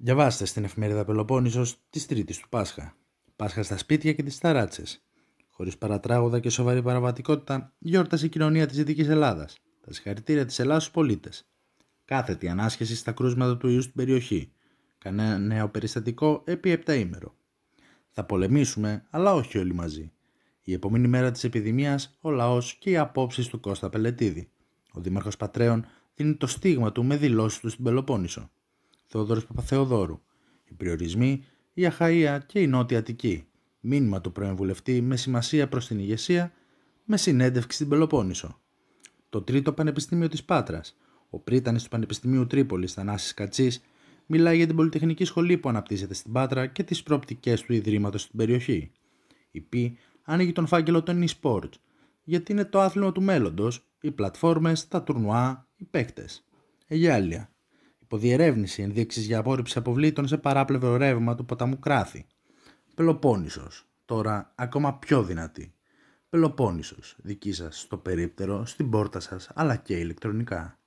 Διαβάστε στην εφημερίδα Πελοπόννησος της Τρίτης του Πάσχα. Πάσχα στα σπίτια και τις ταράτσες. Χωρίς παρατράγωδα και σοβαρή παραβατικότητα, γιόρτασε η κοινωνία της Δυτικής Ελλάδας. Τα συγχαρητήρια της Ελλάδα στους πολίτες. Κάθετη ανάσχεση στα κρούσματα του ιού στην περιοχή. Κανένα νέο περιστατικό επί επτάήμερο. ημερο. Θα πολεμήσουμε, αλλά όχι όλοι μαζί. Η επόμενη μέρα της επιδημίας, ο λαός και οι απόψεις του Κώστα Πελετίδη. Ο Δήμαρχος Πατρέων δίνει το στίγμα του με δηλώσεις του στην Πελοπόννησο. Θεόδωρος Παπαθεοδόρου. Οι περιορισμοί, η Αχαΐα και η Νότια Αττική. Μήνυμα του προεμβουλευτή με σημασία προς την ηγεσία, με συνέντευξη στην Πελοπόννησο. Το τρίτο Πανεπιστήμιο της Πάτρας. Ο πρίτανης του Πανεπιστημίου Τρίπολης, Θανάσης Κατσής, μιλάει για την Πολυτεχνική Σχολή που αναπτύσσεται στην Πάτρα και τις προοπτικές του Ιδρύματος στην περιοχή. Η ΠΗ ανοίγει τον φάκελο των e-sports, γιατί είναι το άθλημα του μέλλοντος, οι πλατφόρμες, τα τουρνουά, οι παίκτες. Εγιάλια υποδιερεύνηση, ενδείξεις για απόρριψη αποβλήτων σε παράπλευρο ρεύμα του ποταμού Κράθη. Πελοπόννησος, τώρα ακόμα πιο δυνατή. Πελοπόννησος, δική σας στο περίπτερο, στην πόρτα σας αλλά και ηλεκτρονικά.